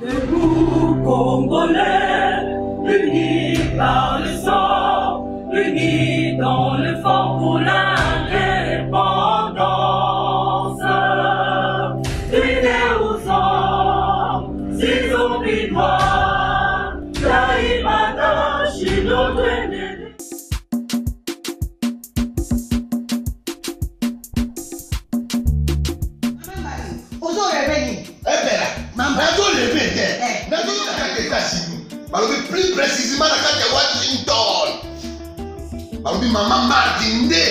De vous Congolais, unis par le sang. mara kati ya washington balobi mama marte nde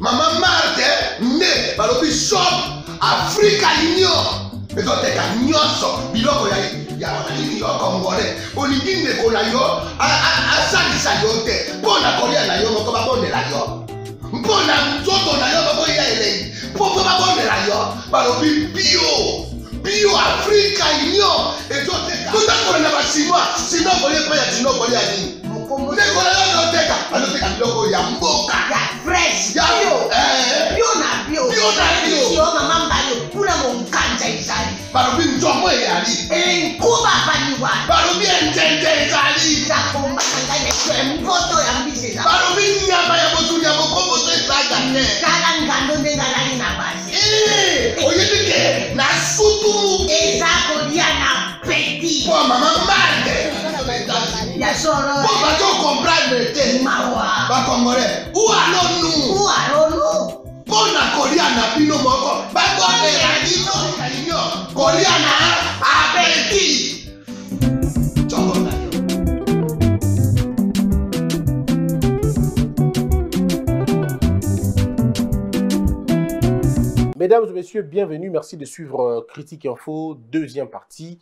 mama marte nde balobi shop africa union ezoteka nyonso biloko ya ya olali yo congolais olingi ndeko na yo asalisa yo te mpo na kolia na yo moko babondela yo mpo na nzoto na yo bakoya elei mpo mpo babondela yo balobi bio bio afrika union ètò ọtẹka tó dákọrọ nàbà sinua sinua kọlẹ pẹyà sinua kọlẹ àdé ne kọlẹ yà ọtẹka ọtẹka bi lọkọ yà mbọ ká. ya fresh bio eh. bio na bio bio na bio si ọ mama mba yóò kúrẹ mọ nka njẹ ìsàlẹ. baro bi njọ mọ èyàrí. nkú bàbá ni wa. baro bi ẹ njẹ njẹ ìsàlẹ. à maman malgré pour bato comprendre te bakongole uano nu mpo na kolia la bino moko bakotela bino kalino kolia na apeti Mesdames et messieurs, bienvenue. Merci de suivre euh, Critique Info, deuxième partie.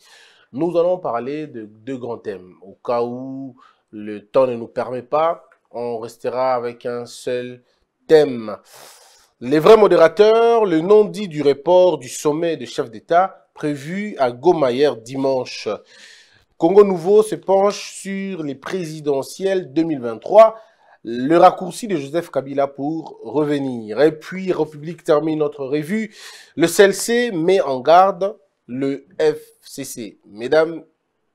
Nous allons parler de deux grands thèmes. Au cas où le temps ne nous permet pas, on restera avec un seul thème. Les vrais modérateurs, le non-dit du report du sommet des chefs d'État prévu à hier dimanche. Congo Nouveau se penche sur les présidentielles 2023 le raccourci de Joseph Kabila pour revenir. Et puis, République termine notre revue. Le CLC met en garde le FCC. Mesdames,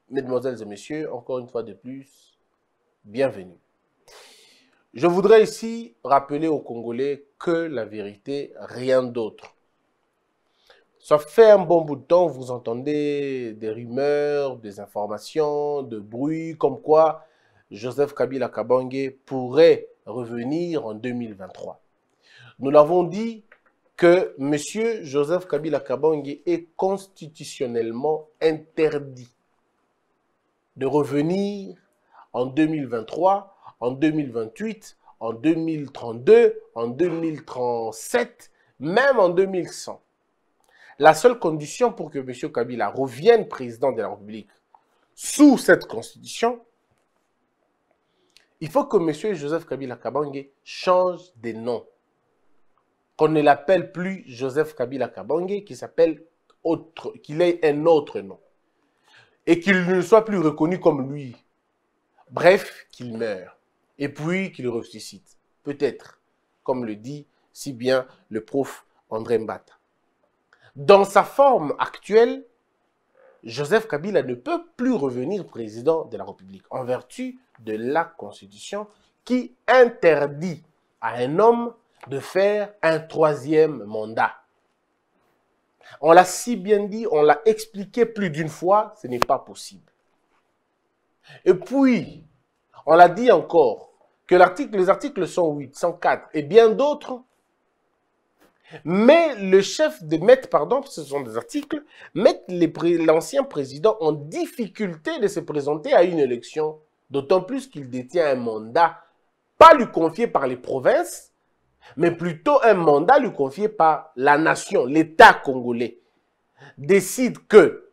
Mesdemoiselles et Messieurs, encore une fois de plus, bienvenue. Je voudrais ici rappeler aux Congolais que la vérité, rien d'autre. Ça fait un bon bout de temps, vous entendez des rumeurs, des informations, de bruits, comme quoi Joseph Kabila Kabangé pourrait revenir en 2023. Nous l'avons dit que M. Joseph Kabila Kabongi est constitutionnellement interdit de revenir en 2023, en 2028, en 2032, en 2037, même en 2100. La seule condition pour que M. Kabila revienne président de la République sous cette constitution, il faut que M. Joseph Kabila Kabange change de nom qu'on ne l'appelle plus Joseph Kabila Kabangé, qu'il s'appelle autre, qu'il ait un autre nom. Et qu'il ne soit plus reconnu comme lui. Bref, qu'il meure. Et puis qu'il ressuscite. Peut-être, comme le dit si bien le prof André Mbata. Dans sa forme actuelle, Joseph Kabila ne peut plus revenir président de la République en vertu de la Constitution qui interdit à un homme de faire un troisième mandat. On l'a si bien dit, on l'a expliqué plus d'une fois, ce n'est pas possible. Et puis, on l'a dit encore, que les articles 108, 104 et bien d'autres, mais le chef de mettre, pardon, ce sont des articles, mettent l'ancien président en difficulté de se présenter à une élection, d'autant plus qu'il détient un mandat pas lui confié par les provinces, mais plutôt un mandat lui confié par la nation, l'État congolais, décide que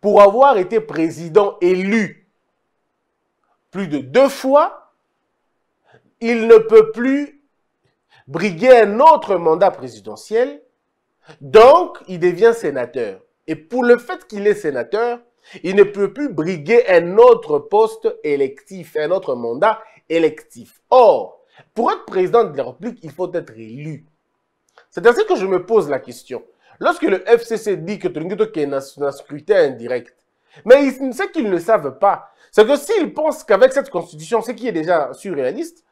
pour avoir été président élu plus de deux fois, il ne peut plus briguer un autre mandat présidentiel, donc il devient sénateur. Et pour le fait qu'il est sénateur, il ne peut plus briguer un autre poste électif, un autre mandat électif. Or, pour être président de la République, il faut être élu. C'est ainsi que je me pose la question. Lorsque le FCC dit que Tringutoke est un scrutin indirect, mais ce qu'ils ne savent pas, c'est que s'ils pensent qu'avec cette constitution, ce qui est déjà surréaliste,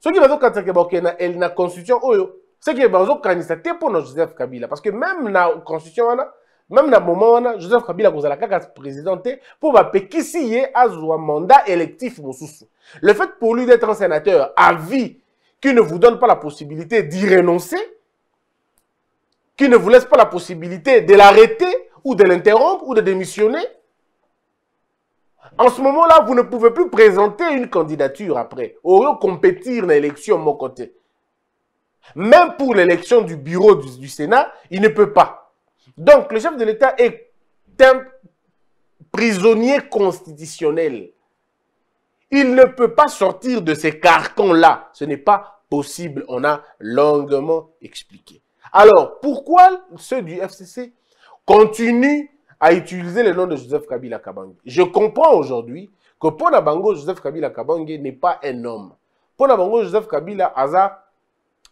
ce qui est elle n'a constitution, oh, oh, ce qui est pour Joseph Kabila, parce que même la constitution, même un moment où joseph kabila a kaka président pour qu'il à un mandat électif le fait pour lui d'être un sénateur à vie qui ne vous donne pas la possibilité d'y renoncer qui ne vous laisse pas la possibilité de l'arrêter ou de l'interrompre ou de démissionner en ce moment-là, vous ne pouvez plus présenter une candidature après. Au compétir dans l'élection, mon côté. Même pour l'élection du bureau du Sénat, il ne peut pas. Donc, le chef de l'État est un prisonnier constitutionnel. Il ne peut pas sortir de ces carcans-là. Ce n'est pas possible. On a longuement expliqué. Alors, pourquoi ceux du FCC continuent à utiliser le nom de Joseph Kabila Kabange Je comprends aujourd'hui que Ponabango Joseph Kabila Kabange n'est pas un homme. Ponabango Joseph Kabila a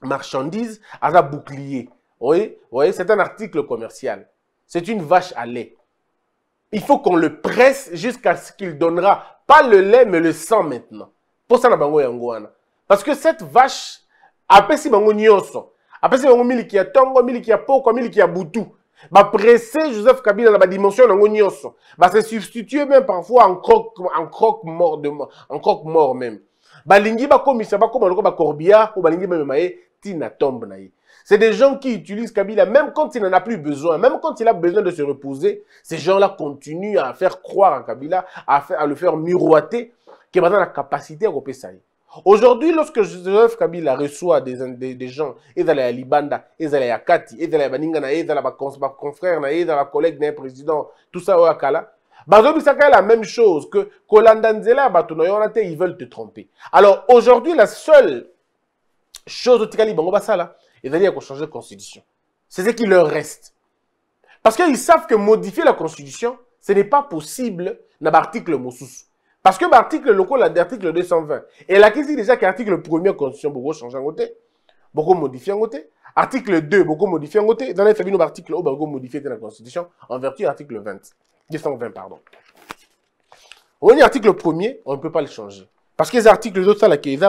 marchandise, a bouclier. Oui, voyez, c'est un article commercial. C'est une vache à lait. Il faut qu'on le presse jusqu'à ce qu'il donnera, pas le lait, mais le sang maintenant. Pour ça, Parce que cette vache, après si bango nyonso, après si y miliki peau, tongo, miliki un poko, y a boutou, va presser Joseph Kabila dans la dimension bango nyonso, va se substituer même parfois en croque mort de, en croque mort même balingi ou tina tombe na c'est des gens qui utilisent Kabila même quand il n'en a plus besoin, même quand il a besoin de se reposer, ces gens-là continuent à faire croire à Kabila, à, le faire miroiter, qui a la capacité à repenser. ça. Aujourd'hui, lorsque Joseph Kabila reçoit des, des, gens, et dans la Libanda, et dans la Kati, et dans la Baningana, et dans la confrère, et dans la collègue d'un président, tout ça au Akala, Bazobisaka est la même chose que Kolandanzela ils veulent te tromper. Alors aujourd'hui, la seule chose Tikali qu'il Basala, ils veulent changer la constitution. C'est ce qui leur reste. Parce qu'ils savent que modifier la constitution, ce n'est pas possible dans l'article Moussous. Parce que l'article local, l'article 220, et la question dit déjà que article 1er constitution, beaucoup changer en côté, beaucoup modifier en côté. Article 2, beaucoup modifier en côté. Dans les familles, l'article 1, beaucoup modifier la constitution en vertu de l'article 20. 220, pardon. On l'article article premier, on ne peut pas le changer. Parce que les articles d'autres, là, qui c'est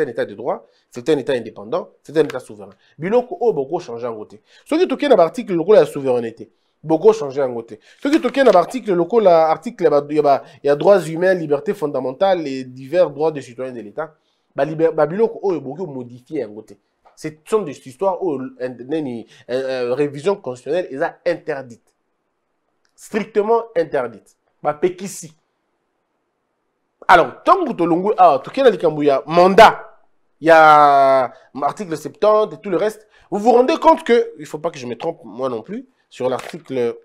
un état de droit, c'est un état indépendant, c'est un état souverain. Biloko, oh, beaucoup changer en côté. Ce qui est dans l'article, le la souveraineté. Beaucoup changer en côté. Ce qui est l'article, le l'article, il y a droits humains, libertés fondamentales et divers droits des citoyens de l'État. Biloko, oh, beaucoup modifié en côté. C'est une histoire où oh, une euh, révision constitutionnelle est interdite strictement interdite pékisi. alors tant que vous avez il y il mandat a euh, article 70 et tout le reste vous vous rendez compte que il faut pas que je me trompe moi non plus sur l'article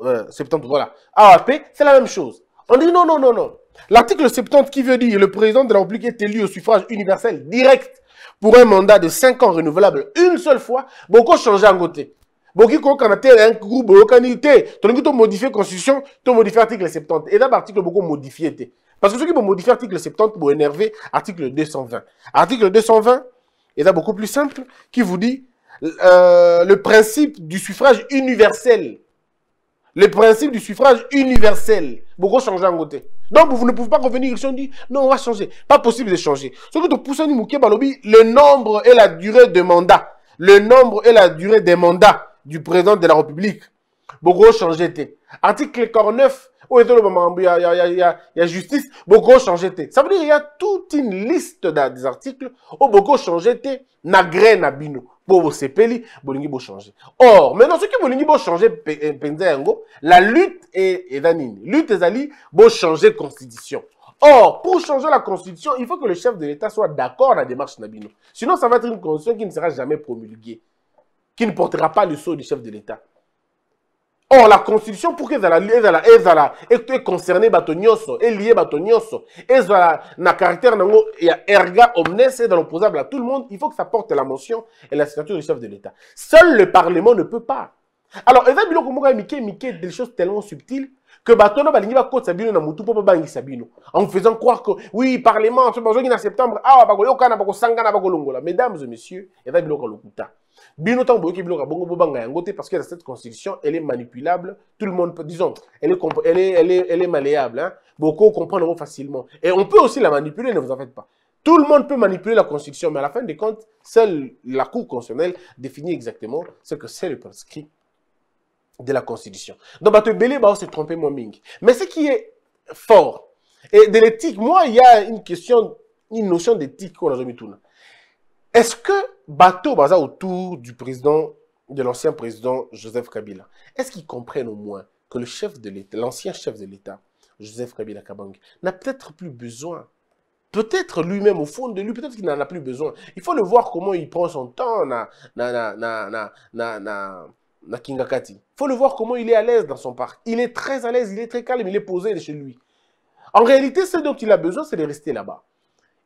70 euh, voilà AAP c'est la même chose on dit non non non non l'article 70 qui veut dire le président de la est élu au suffrage universel direct pour un mandat de 5 ans renouvelable une seule fois beaucoup changer en côté un kokokana te un groupe T'as bah, te tolingi la constitution modifies article 70 Et l'article beaucoup beaucoup été. parce que qui vont modifier article 70 énerver article 220 article 220 là beaucoup plus simple qui vous dit euh, le principe du suffrage universel le principe du suffrage universel Beaucoup changer en côté. donc vous ne pouvez pas revenir Ils sont dit non on va changer pas possible de changer surtout topusani Moké balobi le nombre et la durée de mandat le nombre et la durée des mandats du président de la République. Beaucoup changé T. Article 49, il y a, il y justice, beaucoup changé Ça veut dire qu'il y a toute une liste des articles où beaucoup changé T, na graine Pour changer. Or, maintenant, ce qui bolingi bo changer, euh, la lutte est, est Lutte est ali, bo changer constitution. Or, pour changer la constitution, il faut que le chef de l'État soit d'accord à la démarche Nabino. Sinon, ça va être une constitution qui ne sera jamais promulguée qui ne portera pas le sceau du chef de l'État. Or, la Constitution, pour qu'elle soit concernée, et liée à et na caractère et erga omnes, et dans à tout le monde, il faut que ça porte la mention et la signature du chef de l'État. Seul le Parlement ne peut pas. Alors, il y a des choses tellement subtiles que Batono balingi ba de sabino na mutu sabino en faisant croire que oui parlement ce mois septembre ah ba ko ba ko ba ko longola mesdames et messieurs il y a des choses bongo parce que cette constitution elle est manipulable, tout le monde peut disons, elle est elle est elle est, elle malléable hein. Beaucoup facilement et on peut aussi la manipuler, ne vous en faites pas. Tout le monde peut manipuler la constitution mais à la fin des comptes, seule la Cour constitutionnelle définit exactement ce que c'est le prescrit de la constitution. Donc tu belé bah, se tromper moi ming. Mais ce qui est fort et de l'éthique, moi il y a une question une notion d'éthique qu'on a jamais tourné. Est-ce que Bato Baza autour du président, de l'ancien président Joseph Kabila, est-ce qu'ils comprennent au moins que le chef de l'État, l'ancien chef de l'État, Joseph Kabila Kabang, n'a peut-être plus besoin Peut-être lui-même, au fond de lui, peut-être qu'il n'en a plus besoin. Il faut le voir comment il prend son temps na, na, na, Kingakati. Il faut le voir comment il est à l'aise dans son parc. Il est très à l'aise, il est très calme, il est posé, chez lui. En réalité, ce dont il a besoin, c'est de rester là-bas.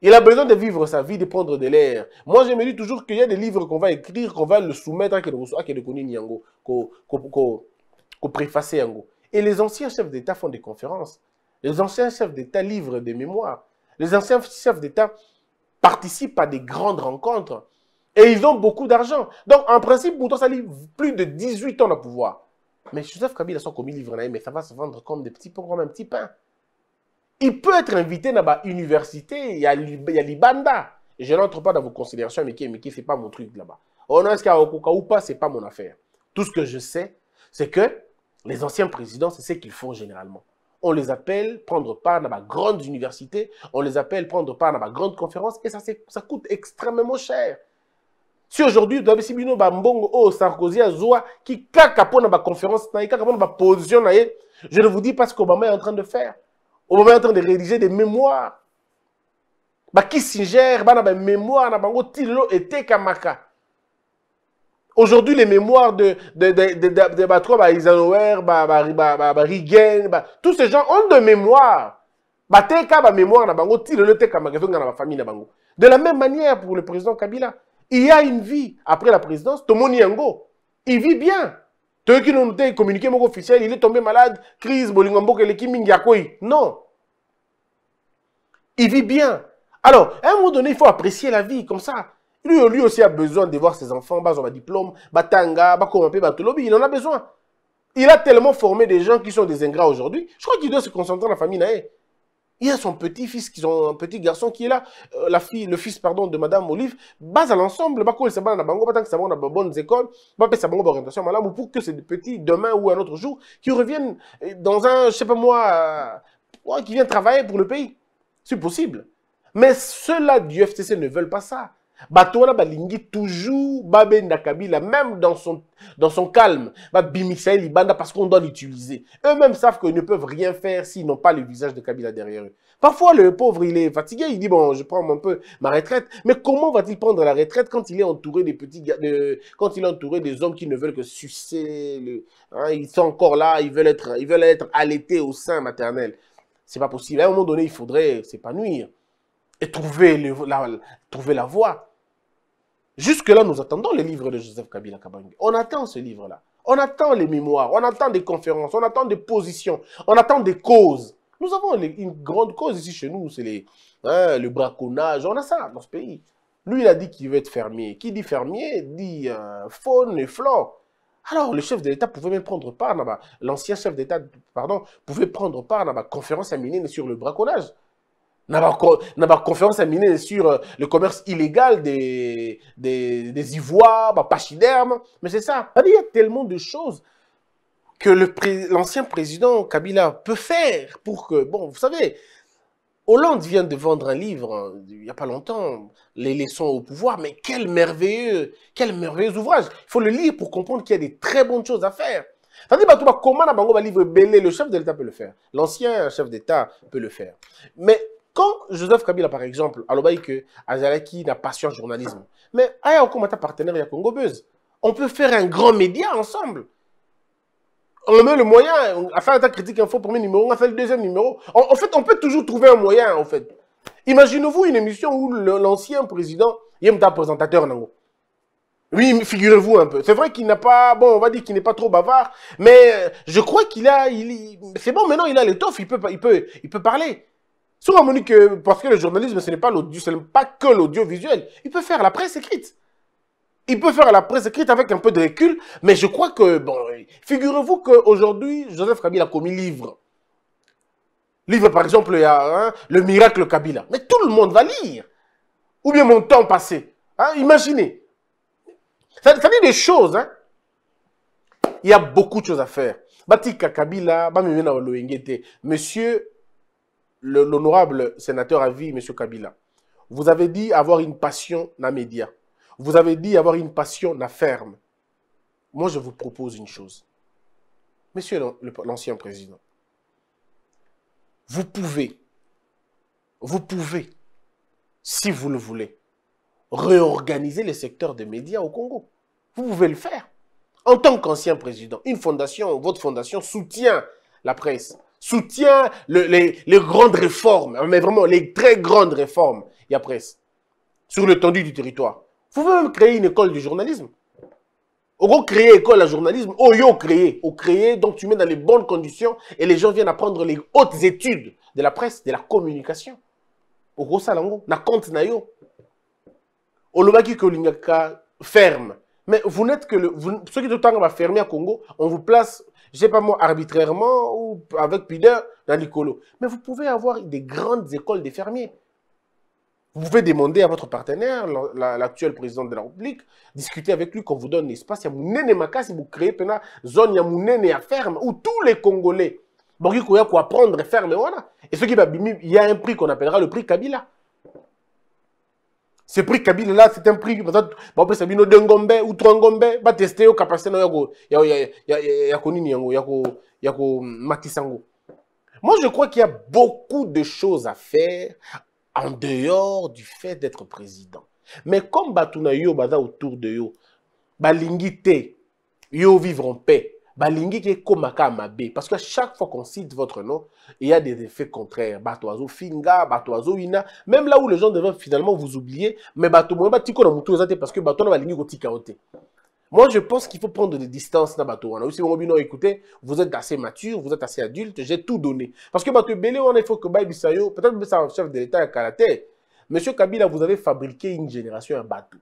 Il a besoin de vivre sa vie, de prendre de l'air. Moi, je me dis toujours qu'il y a des livres qu'on va écrire, qu'on va le soumettre à le connaît qu'on niango. Et les anciens chefs d'État font des conférences. Les anciens chefs d'État livrent des mémoires. Les anciens chefs d'État participent à des grandes rencontres. Et ils ont beaucoup d'argent. Donc, en principe, pour ça livre plus de 18 ans de pouvoir. Mais Joseph Kabila, son commis livre, mais ça va se vendre comme des petits pains, comme un petit pain. Il peut être invité dans ma université, il y a, y a l'Ibanda. Je n'entre pas dans vos considérations, mais qui, mais qui, c'est pas mon truc là-bas. Oh on est-ce qu'il y a ou pas, c'est pas mon affaire. Tout ce que je sais, c'est que les anciens présidents, c'est ce qu'ils font généralement. On les appelle prendre part dans ma grande université, on les appelle prendre part dans ma grande conférence, et ça, ça coûte extrêmement cher. Si aujourd'hui, Bino oh, Sarkozy, Azoua, qui caca pour ma conférence, qui position, je ne vous dis pas ce qu'Obama est en train de faire au moment en train de rédiger des mémoires Qui bah, s'ingère bana ba mémoire na bango tilo kamaka. Aujourd'hui, les mémoires de, de, de, de, de, Batro, bah, Eisenhower, bah bah, bah, bah, bah, bah, Reagan, bah, tous ces gens ont de mémoires. Bah, teka, bah, mémoire, na bango, tilo, le teka, ma na famille, na bango. De la même manière pour le président Kabila. Il y a une vie après la présidence, Tomoni Yango. Il vit bien toyoki a te communiqué mon officiel il est tombé malade crise bolingo mboka kiming yakoi. non il vit bien alors à un moment donné il faut apprécier la vie comme ça lui, aussi a besoin de voir ses enfants bas on diplôme batanga ba il en a besoin il a tellement formé des gens qui sont des ingrats aujourd'hui je crois qu'il doit se concentrer dans la famille il y a son petit-fils, ont un petit garçon qui est là, euh, la fille, le fils pardon, de Madame Olive, base à l'ensemble, pour que ces petits, demain ou un autre jour, qui reviennent euh, dans un, je sais pas moi, euh, qui viennent travailler pour le pays. C'est possible. Mais ceux-là du FTC ne veulent pas ça bato balingi toujours babenda kabila même dans son, dans son calme babimisa parce qu'on doit l'utiliser eux-mêmes savent qu'ils ne peuvent rien faire s'ils n'ont pas le visage de kabila derrière eux parfois le pauvre il est fatigué il dit bon je prends un peu ma retraite mais comment va-t-il prendre la retraite quand il est entouré des petits quand il est entouré des hommes qui ne veulent que sucer hein, ils sont encore là ils veulent être ils veulent être allaités au sein maternel c'est pas possible à un moment donné il faudrait s'épanouir et trouver, le, trouver la voie Jusque-là, nous attendons les livres de Joseph Kabila Kabange. On attend ce livre-là. On attend les mémoires, on attend des conférences, on attend des positions, on attend des causes. Nous avons une grande cause ici chez nous, c'est hein, le braconnage. On a ça dans ce pays. Lui, il a dit qu'il veut être fermier. Qui dit fermier dit euh, faune et flore. Alors, le chef de l'État pouvait même prendre part, l'ancien chef d'État, pardon, pouvait prendre part à ma conférence à sur le braconnage na à miner sur euh, le commerce illégal des, des, des ivoires, bah, mais c'est ça. Il y a tellement de choses que l'ancien président Kabila peut faire pour que, bon, vous savez, Hollande vient de vendre un livre euh, il n'y a pas longtemps, Les leçons au pouvoir, mais quel merveilleux, quel merveilleux ouvrage. Il faut le lire pour comprendre qu'il y a des très bonnes choses à faire. comment bah, le chef de l'État peut le faire, l'ancien chef d'État peut le faire. Mais quand Joseph Kabila, par exemple, alors que Azalaki n'a pas en journalisme, mais comme un partenaire à Congo Buzz, on peut faire un grand média ensemble. On met le moyen, On a faire ta critique info, premier numéro, on a fait le deuxième numéro. En, fait, on peut toujours trouver un moyen, en fait. Imaginez-vous une émission où l'ancien président, il un présentateur, Oui, figurez-vous un peu. C'est vrai qu'il n'a pas, bon, on va dire qu'il n'est pas trop bavard, mais euh, je crois qu'il a, c'est bon, maintenant il a l'étoffe, il peut, il peut, il peut parler. Souvent, on que parce que le journalisme, ce n'est pas l'audio, ce n'est pas que l'audiovisuel. Il peut faire la presse écrite. Il peut faire la presse écrite avec un peu de recul, mais je crois que, bon, figurez-vous qu'aujourd'hui, Joseph Kabila a commis livre. Livre, par exemple, il y a hein, Le miracle Kabila. Mais tout le monde va lire. Ou bien mon temps passé. Hein, imaginez. Ça, dit des choses. Hein. Il y a beaucoup de choses à faire. Batika Kabila, Monsieur l'honorable sénateur à vie, M. Kabila, vous avez dit avoir une passion na média. Vous avez dit avoir une passion la ferme. Moi, je vous propose une chose. Monsieur l'ancien président, vous pouvez, vous pouvez, si vous le voulez, réorganiser les secteurs des médias au Congo. Vous pouvez le faire. En tant qu'ancien président, une fondation, votre fondation soutient la presse soutient les, grandes réformes, mais vraiment les très grandes réformes, il y a presse, sur le tendu du territoire. Vous pouvez même créer une école de journalisme. Au gros, créer école à journalisme, au yo créer, au créer, donc tu mets dans les bonnes conditions et les gens viennent apprendre les hautes études de la presse, de la communication. Au gros, ça, na compte na yo. l'ingaka ferme. Mais vous n'êtes que le. ceux qui sont le temps va fermer à Congo, on vous place je ne sais pas moi, arbitrairement ou avec pudeur dans Nicolo. Mais vous pouvez avoir des grandes écoles de fermiers. Vous pouvez demander à votre partenaire, l'actuel président de la République, discuter avec lui qu'on vous donne l'espace. Il y a vous créez une zone, il y a à ferme où tous les Congolais, bon, ferme, voilà. Et ce qui va il y a un prix qu'on appellera le prix Kabila ce prix kabila là c'est un prix bapesa bino deux ngombe ou trois ngombe capacités, yo capacité na des ya konini yango ya des Matisango. moi je crois qu'il y a beaucoup de choses à faire en dehors du fait d'être président mais comme tout na yo baza autour de yo balingi yo vivre en paix balingi ke komaka mabe parce que chaque fois qu'on cite votre nom il y a des effets contraires Batozo finga Batozo ina même là où les gens devraient finalement vous oublier mais bato mo batiko na mutu ezate parce que bato na balingi kotika ote moi, je pense qu'il faut prendre des distances dans Bato, On aussi écoutez, vous êtes assez mature, vous êtes assez adulte, j'ai tout donné. Parce que Bato Belé, il faut que Baye sayo, peut-être que ça chef de l'État à karaté Monsieur Kabila, vous avez fabriqué une génération à bato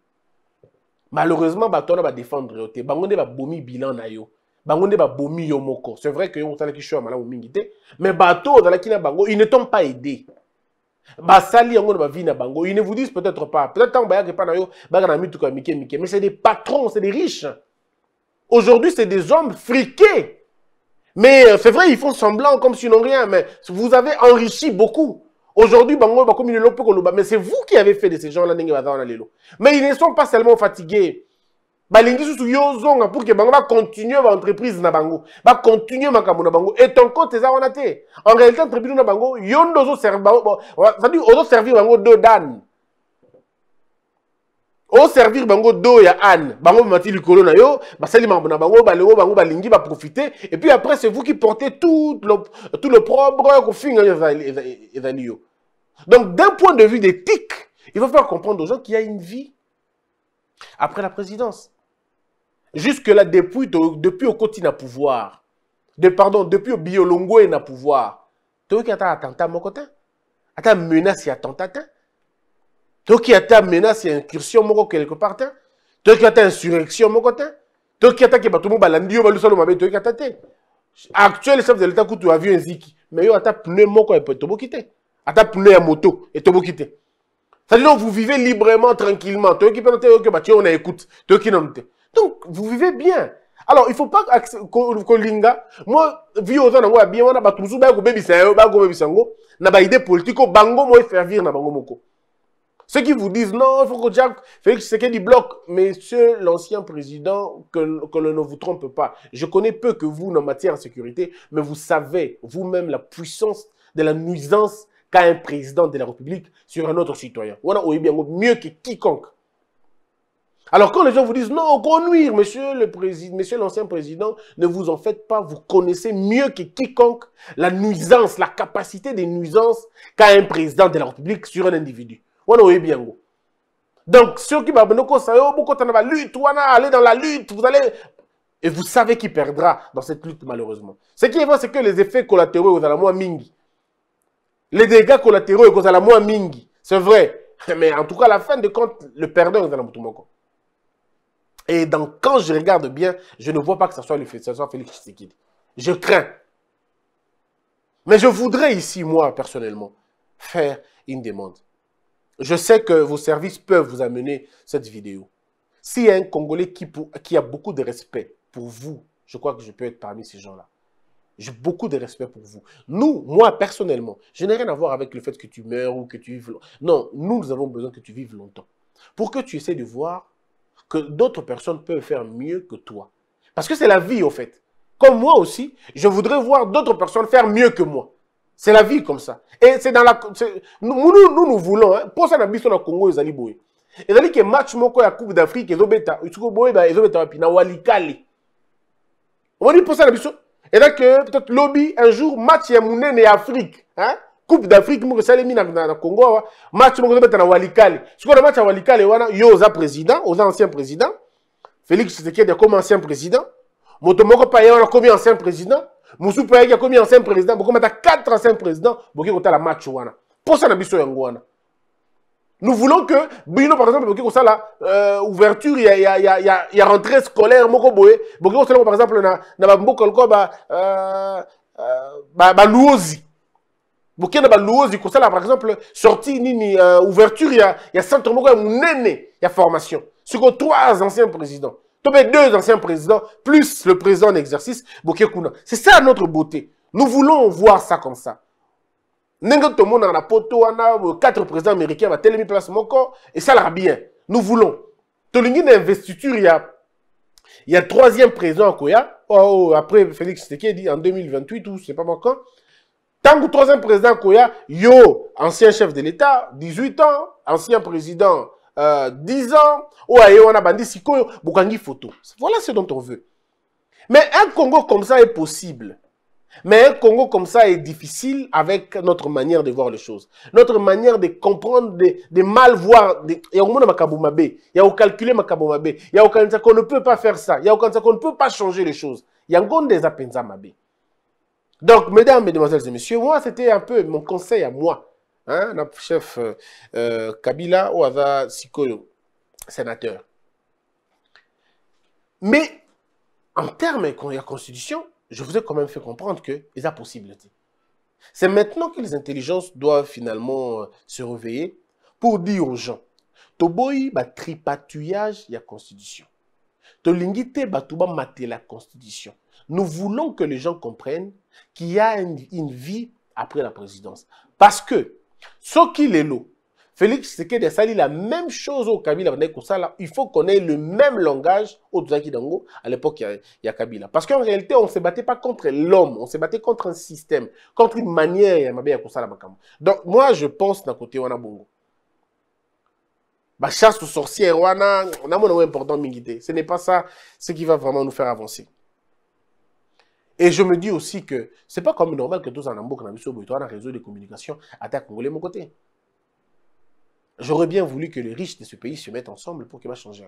Malheureusement, bateau, on va défendre. Bangonde va bomber bilan na yo bango va bomi yo moko c'est vrai que yo osalaki show ya malamu mingi te mais bato ozalaki na bango ils ne t'ont pas aidé basali yango na bavie na bango ils ne vous disent peut-être pas peut-être en bayaka pas na yo baka na mituka ya mike mike mais c'est des patrons c'est des riches aujourd'hui c'est des hommes friqués mais euh, c'est vrai ils font semblant comme si n'ont rien mais vous avez enrichi beaucoup Aujourd'hui, Bango, mais c'est vous qui avez fait de ces gens-là, mais ils ne sont pas seulement fatigués balingi susu yo zonga pour que bango dans entreprise na bango bacontinue makambo na bango et ton compte eza wana te en réalité entreprise na bango yo nde ozoservir servir bango do dane servir bango do ya ane bango bamati likolo na yo sali makambo na bango balengo bango balingi profiter et puis après c'est vous qui portez tout le, tout le propre kofinga hein, ezali yo donc d'un point de vue d'éthique il va falloir comprendre aux gens qu'il y a une vie après la présidence. Jusque-là, depuis, depuis au Koti pouvoir. De, pardon, depuis au Biolongo et na pouvoir. Toki un attentat mon côté. une menace et attentat. Hein? une menace et incursion quelque part. Hein? as une insurrection mon côté. Tu ata ke batumo balandi balusalo Actuel chef de l'état vu un ziki. Mais yo pneu côté, et pneu moto et dire vous vivez librement, tranquillement. Toki tu que on écoute. tu donc, vous vivez bien. Alors, il ne faut pas linga. moi vie aux gens bien wana bato hein, na idée politique bango moi na bango ceux qui vous disent non il faut que Jack, Félix Tshisekedi bloque monsieur l'ancien président que, l'on ne vous trompe pas je connais peu que vous en matière de sécurité mais vous savez vous-même la puissance de la nuisance qu'a un président de la République sur un autre citoyen wana oyebi bien mieux que quiconque alors quand les gens vous disent, non, au monsieur le président, monsieur l'ancien président, ne vous en faites pas, vous connaissez mieux que quiconque la nuisance, la capacité des nuisances qu'a un président de la République sur un individu. bien Donc, ceux qui oh, lutte, allez dans la lutte, vous allez et vous savez qui perdra dans cette lutte, malheureusement. Ce qui est vrai, c'est que les effets collatéraux, à moins mingi. Les dégâts collatéraux, à moins mingi. C'est vrai. Mais en tout cas, à la fin de compte, le perdant, aux ont et donc, quand je regarde bien, je ne vois pas que ce soit, soit Félix Tshisekedi. Je crains. Mais je voudrais ici, moi, personnellement, faire une demande. Je sais que vos services peuvent vous amener cette vidéo. S'il y a un Congolais qui, a beaucoup de respect pour vous, je crois que je peux être parmi ces gens-là. J'ai beaucoup de respect pour vous. Nous, moi, personnellement, je n'ai rien à voir avec le fait que tu meurs ou que tu vives... longtemps. Non, nous, nous avons besoin que tu vives longtemps. Pour que tu essaies de voir que d'autres personnes peuvent faire mieux que toi. Parce que c'est la vie, au fait. Comme moi aussi, je voudrais voir d'autres personnes faire mieux que moi. C'est la vie comme ça. Et c'est dans la... Nous, nous, nous voulons, hein. pour ça, la dans le Congo, ils allaient et Et allaient que match moko ya Coupe d'Afrique, ils ont bêta, ils ont bêta, et ont bêta, ils On pour ça, la le Et là que, peut-être, lobby, un jour, match ya Afrique, hein, coupe d'afrique moko esalemi na, na, congo awa match moko ezobeta na walikale sikoyo na match ya walikale wana yo oza président oza ancien président félix tshisekedi comme ancien président moto moko pa ye wana comme ancien président mosu paye a akomi ancien président bokomata 4 ancien président bokoki la match wana mposa na biso yango wana nous voulons que bino par exemple bokoki kosala euh, ouverture il y a ya, ya rentrée scolaire moko boye bokoki kosala par exemple na, na bamboka lokola baluozi ba, euh, euh bokende ça kosala par exemple sorti ni euh, ouverture y a centre de il y a formation sont trois anciens présidents a deux anciens présidents plus le président en exercice c'est ça notre beauté nous voulons voir ça comme ça ndenge tomonaka a poto a euh, quatre présidents américains batelemi place ça l'a bien nous voulons tolingi une investiture y a troisième président oh, oh, après félix dit en 2028 ou je ne sais pas moi quand Tant le troisième président Koya, yo, ancien chef de l'État, 18 ans, ancien président, 10 euh, ans, on a bandi sikoyo, bukangi photo. Voilà ce dont on veut. Mais un Congo comme ça est possible. Mais un Congo comme ça est difficile avec notre manière de voir les choses. Notre manière de comprendre, de, mal voir. Il y a au calculer Makabomabe. Il y a au qu'on ne peut pas faire ça. Il y a au qu'on ne peut pas changer les choses. Il y a un des mabé donc, mesdames, mesdemoiselles et messieurs, moi, c'était un peu mon conseil à moi. Hein, notre chef euh, euh, Kabila ou à Sikoyo, sénateur. Mais, en termes de constitution, je vous ai quand même fait comprendre qu'il y a possibilité. C'est maintenant que les intelligences doivent finalement euh, se réveiller pour dire aux gens, Toboy, bah, tripatouillage, il a constitution. Tolingite, bah, la constitution. Nous voulons que les gens comprennent qui a une, vie après la présidence. Parce que, ce qui est lourd, Félix ça dit la même chose au Kabila il faut qu'on ait le même langage au Tzaki Dango, à l'époque, il, y a Kabila. Parce qu'en réalité, on ne se battait pas contre l'homme, on se battait contre un système, contre une manière, Donc, moi, je pense d'un côté, Wana Bongo. Ma chasse aux sorcières, Wana, on a mon important mingité. Ce n'est pas ça ce qui va vraiment nous faire avancer. Et je me dis aussi que c'est pas comme normal que tous en gens qui un réseau de communication, attaque congolais mon côté. J'aurais bien voulu que les riches de ce pays se mettent ensemble pour qu'il va changer.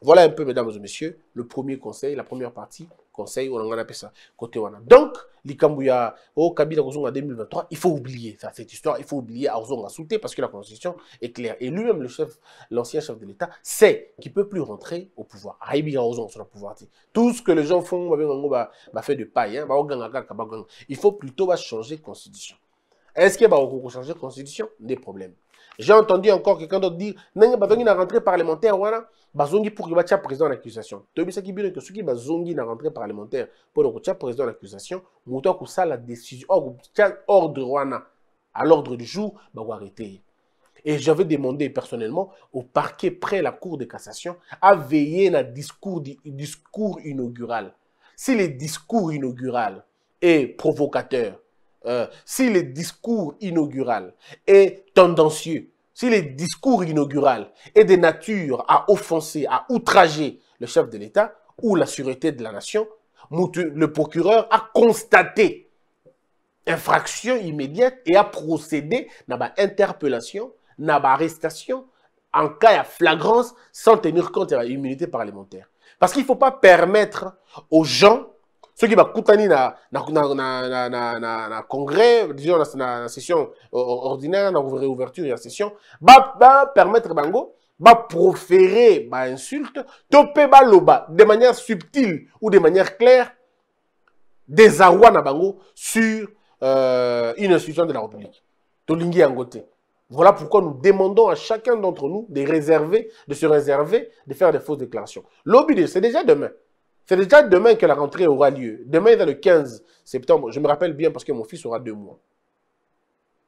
Voilà un peu, mesdames et messieurs, le premier conseil, la première partie, conseil, on en appelle ça, côté wana. Donc, l'Ikambuya, au oh, Kabila Ozonga 2023, il faut oublier cette histoire, il faut oublier Ozonga Souté parce que la constitution est claire. Et lui-même, le chef, l'ancien chef de l'État, sait qu'il ne peut plus rentrer au pouvoir. Aïbi ah, Ozonga sur le pouvoir. Tout ce que les gens font, va bah, bah, de hein. bah, il faut plutôt changer de constitution. Est-ce qu'il va changer de constitution Des problèmes. J'ai entendu encore quelqu'un d'autre dire Nanga bazongi na rentrée parlementaire voilà. bazongi pour qu'il à président d'accusation. qui bino que ce qui bazongi na rentrée parlementaire pour donc tia président d'accusation, l'accusation. que ça la décision or ordre à l'ordre du jour être arrêter. Et j'avais demandé personnellement au parquet près de la cour de cassation à veiller à discours discours inaugural. Si le discours inaugural est provocateur, euh, si le discours inaugural est tendancieux, si le discours inaugural est de nature à offenser, à outrager le chef de l'État ou la sûreté de la nation, le procureur a constaté infraction immédiate et a procédé à l'interpellation, à l'arrestation, en cas de flagrance sans tenir compte de l'immunité parlementaire. Parce qu'il ne faut pas permettre aux gens ceux qui vont na, na, na, congrès disons la session ordinaire dans la réouverture la session permettre permettre bango proférer l'insulte, de manière subtile ou de manière claire des na bango sur euh, une institution de la république Voilà pourquoi nous demandons à chacun d'entre nous de réserver, de se réserver, de faire des fausses déclarations. L'objet, c'est déjà demain. C'est déjà demain que la rentrée aura lieu. Demain, dans le 15 septembre, je me rappelle bien parce que mon fils aura deux mois.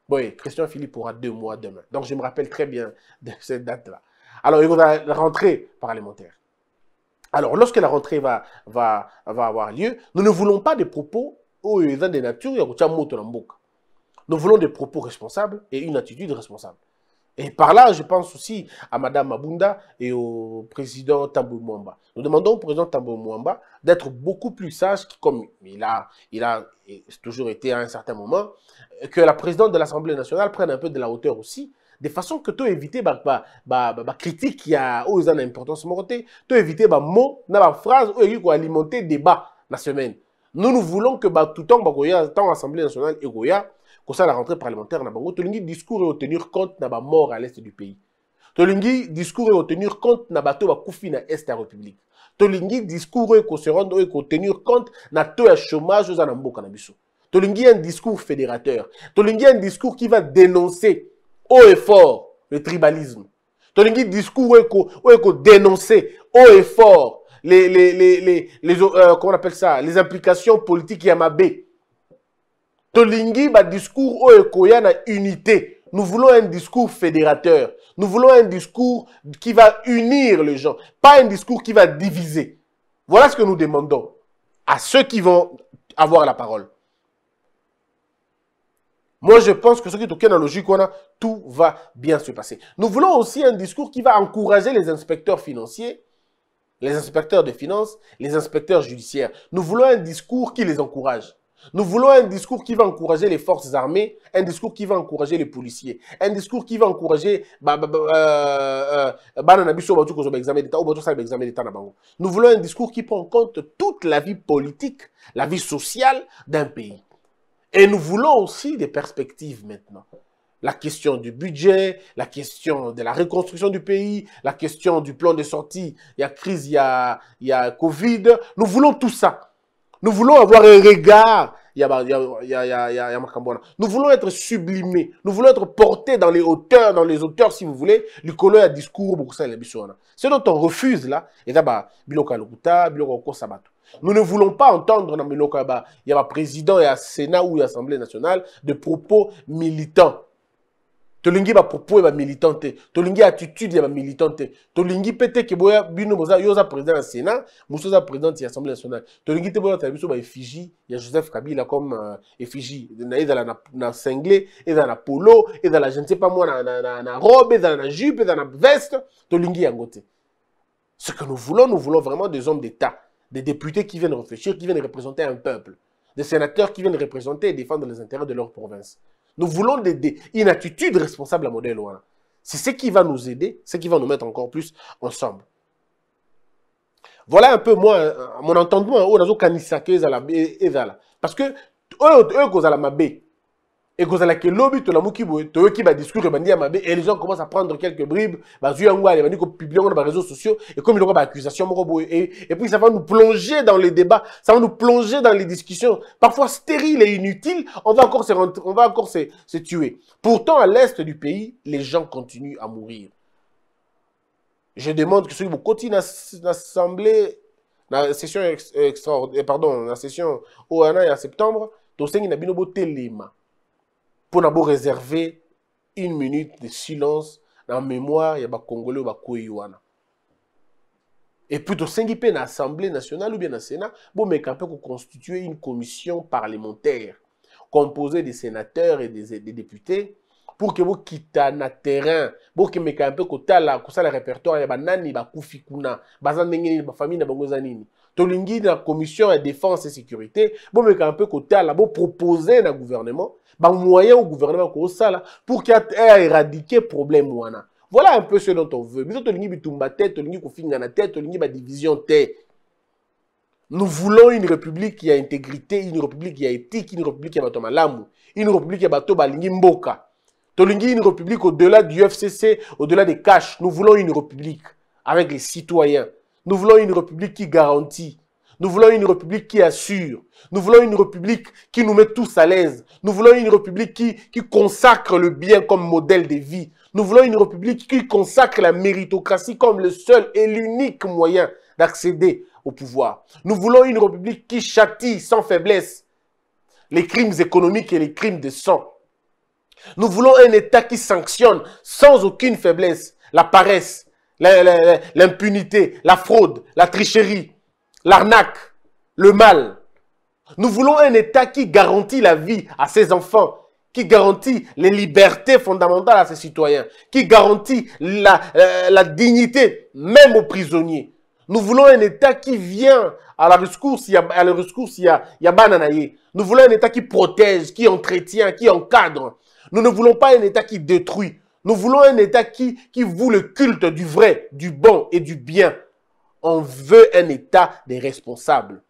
Oui, Christian Philippe aura deux mois demain. Donc, je me rappelle très bien de cette date-là. Alors, il y aura la rentrée parlementaire. Alors, lorsque la rentrée va, va, va avoir lieu, nous ne voulons pas des propos aux des natures Nous voulons des propos responsables et une attitude responsable. Et par là, je pense aussi à Mme Mabunda et au président Tambou Mwamba. Nous demandons au président Tambou Mwamba d'être beaucoup plus sage, comme il a, il a toujours été à un certain moment, que la présidente de l'Assemblée nationale prenne un peu de la hauteur aussi, de façon que tout éviter la critique qui a aux importance morte, tout éviter bah, mot, na phrase ou alimenter débat la semaine. Nous, nous voulons que tout le temps, tant l'Assemblée nationale et Goya, quand ça la rentrée parlementaire na bango tolingi discours et tenir compte de la mort à l'est du pays. Tolingi discours et tenir compte de la ba à l'Est de la République. Tolingi discours et ko se rendre et tenir compte de la chômage aux na mboka na biso. Tolingi un discours fédérateur. Tolingi un discours qui va dénoncer haut et fort le tribalisme. Tolingi discours et et dénoncer haut et fort les les les les, les euh, comment on appelle ça les implications politiques Yamabe tolingi discours au unité nous voulons un discours fédérateur nous voulons un discours qui va unir les gens pas un discours qui va diviser voilà ce que nous demandons à ceux qui vont avoir la parole moi, je pense que ce qui est la logique, a, tout va bien se passer. Nous voulons aussi un discours qui va encourager les inspecteurs financiers, les inspecteurs de finances, les inspecteurs judiciaires. Nous voulons un discours qui les encourage. Nous voulons un discours qui va encourager les forces armées, un discours qui va encourager les policiers, un discours qui va encourager Nous voulons un discours qui prend en compte toute la vie politique, la vie sociale d'un pays. Et nous voulons aussi des perspectives maintenant. La question du budget, la question de la reconstruction du pays, la question du plan de sortie, il y a crise, il y a, il y a Covid. Nous voulons tout ça. Nous voulons avoir un regard. Nous voulons être sublimés. Nous voulons être portés dans les hauteurs, dans les auteurs si vous voulez, du colon à discours pour ça, Ce dont on refuse là, et d'abord, bah, Nous ne voulons pas entendre dans le bah, bah, président et à Sénat ou à l'Assemblée nationale de propos militants tolingi et ya militante, te tolingi attitude ya militante, te tolingi pété que boya bino boza président du sénat mosusu oza président l'Assemblée l'Assemblée nationale tolingi te boyotala il y a joseph kabila comme euh, effigie ezala na, cinglé, et dans la polo la je ne sais pas moi na, na, na, robe dans la jupe dans la veste tolingi ce que nous voulons nous voulons vraiment des hommes d'état des députés qui viennent réfléchir qui viennent représenter un peuple des sénateurs qui viennent représenter et défendre les intérêts de leur province nous voulons des, une attitude responsable à modèle 1. C'est ce qui va nous aider, ce qui va nous mettre encore plus ensemble. Voilà un peu euh, mon entendement, dans hein, a kanisa ke ezala parce que eux eux ont et que la lobby to la qui va discuter, et les gens commencent à prendre quelques bribes bazu yango ale bandi publier dans les réseaux sociaux et comme il ont accusation et et puis ça va nous plonger dans les débats ça va nous plonger dans les discussions parfois stériles et inutiles on va encore se on va encore se, se tuer pourtant à l'est du pays les gens continuent à mourir je demande que ceux qui continue l'assemblée la session extraordinaire pardon la session Oana en septembre to sengi na bino pour nous réserver une minute de silence dans la mémoire ya ou Congolais Et Et plutôt tosengi a une assemblée nationale ou bien le sénat vous mpe constituer une commission parlementaire composée des sénateurs et des, députés pour que le terrain pour mpe ça le répertoire ya banani bakufi kuna baza ndenge nini la na bango nini dans la commission de défense et sécurité côté là, kotala proposer na gouvernement moyen au gouvernement pour qu'il le éradiquer problème wana voilà un peu ce dont on veut nous voulons une république qui a intégrité une république qui a éthique une république qui a à l'amour, une république qui bato tombé mboka lingi une république au-delà du FCC au-delà des caches. nous voulons une république avec les citoyens nous voulons une république qui garantit nous voulons une république qui assure. Nous voulons une république qui nous met tous à l'aise. Nous voulons une république qui, qui consacre le bien comme modèle de vie. Nous voulons une république qui consacre la méritocratie comme le seul et l'unique moyen d'accéder au pouvoir. Nous voulons une république qui châtie sans faiblesse les crimes économiques et les crimes de sang. Nous voulons un État qui sanctionne sans aucune faiblesse la paresse, l'impunité, la fraude, la tricherie, l'arnaque, le mal. Nous voulons un État qui garantit la vie à ses enfants, qui garantit les libertés fondamentales à ses citoyens, qui garantit la, euh, dignité même aux prisonniers. Nous voulons un État qui vient à la rescousse, il y a, à Nous voulons un État qui protège, qui entretient, qui encadre. Nous ne voulons pas un État qui détruit. Nous voulons un État qui, qui voue le culte du vrai, du bon et du bien. On veut un État des responsables.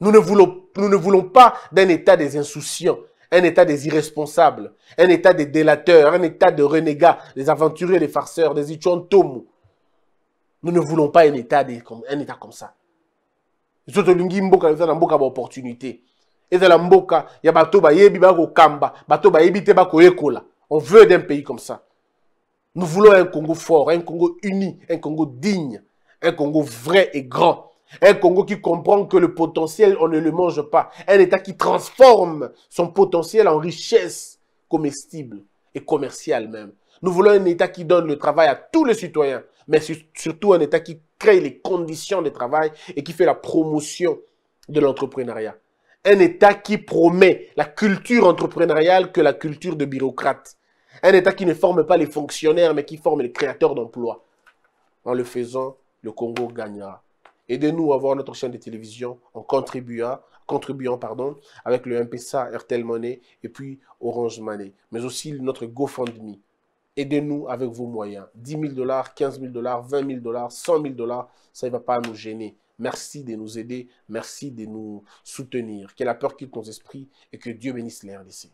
Nous ne voulons, nous ne voulons pas d'un État des insouciants, un État des irresponsables, un État des délateurs, un État de renégats, des aventuriers, des farceurs, des ichontomu. Nous ne voulons pas un État, un état comme ça. Zotolingi mboka, mboka mboka, ba yebi ba kamba, On veut d'un pays comme ça. Nous voulons un Congo fort, un Congo uni, un Congo digne. Un Congo vrai et grand. Un Congo qui comprend que le potentiel, on ne le mange pas. Un État qui transforme son potentiel en richesse comestible et commerciale même. Nous voulons un État qui donne le travail à tous les citoyens, mais surtout un État qui crée les conditions de travail et qui fait la promotion de l'entrepreneuriat. Un État qui promet la culture entrepreneuriale que la culture de bureaucrate. Un État qui ne forme pas les fonctionnaires, mais qui forme les créateurs d'emplois. En le faisant, le Congo gagnera. Aidez-nous à voir notre chaîne de télévision en contribuant, contribuant pardon, avec le MPSA, RTL Money et puis Orange Money, mais aussi notre GoFundMe. Aidez-nous avec vos moyens. 10 000 dollars, 15 000 dollars, 20 000 dollars, 100 000 dollars, ça ne va pas nous gêner. Merci de nous aider, merci de nous soutenir. Que la peur quitte nos esprits et que Dieu bénisse les RDC.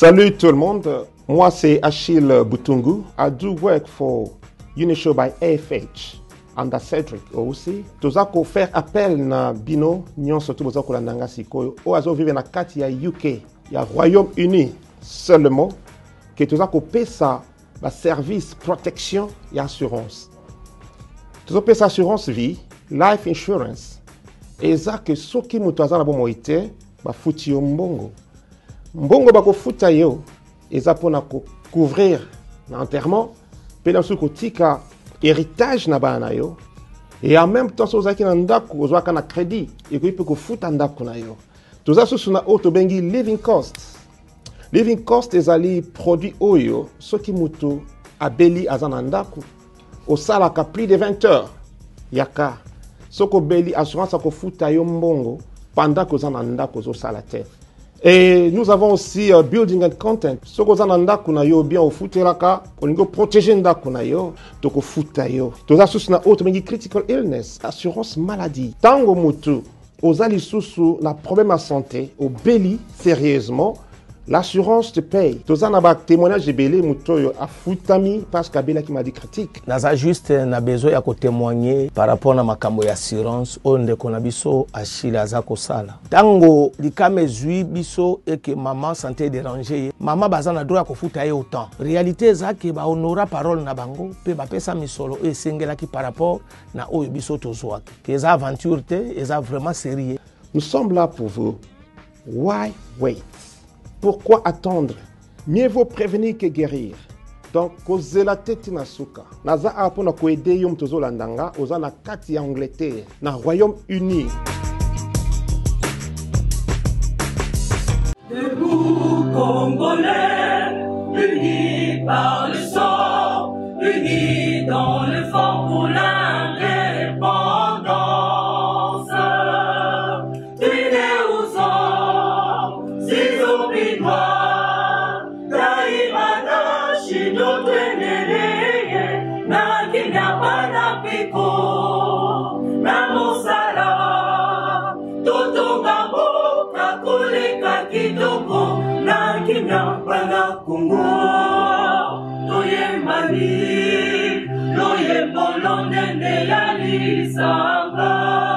Salut tout le monde, moi c'est Achille Boutungu. I do work for Unishow by AFH under Cedric aussi. Toza ko faire appel na bino nyonso to boza kolandanga sikoyo o azo vive na kati ya UK ya Royaume-Uni seulement ke toza ça, ba service protection ya assurance. tozopesa assurance vie life insurance eza ke soki moto aza na bomoi ba bafuti yo mbongo mbongo bakofuta yo eza mpona kocouvrir na enterrement mpe na soki kotika héritage na bana na yo e en même temps so ozalaki na ndako ozwaka na crédit ekoki mpe kofuta ndako na yo toza susu na oyo tobengi living cost living cost ezali produit oyo soki moto abeli aza na ndako osalaka plus de 20 heures yaka soki obeli assurance akofuta yo mbongo mpa ndako oza na ndako ozosala te Et nous avons aussi euh, building and content. vous zana ndako na yo bien ofutelaka doit protéger ndako na yo yo. ça une autre critical illness, assurance maladie. Tango mutu oza lisusu la problème de santé belly sérieusement l'assurance te paye toza na a ebele parce oyo afutami qui m'a dit critique naza juste na besoin de témoigner par rapport à na makambo ya assurance oyo ndeko na biso achile aza kosala ntango likama ezwi biso eke mama santé edérange ye mama baza na droit à kofuta ye autant réalité ba honora parole na bango mpe ça misolo sengela qui par rapport na oye biso tozwaki Ces aventure te eza vraiment sérieux nous sommes là pour vous why wait pourquoi attendre Mieux vaut prévenir que guérir. donc causez la tête suka naza apuna à nous aider à nous angleterre na royaume uni Congolais, unis le sang, dans Nende ya nisanga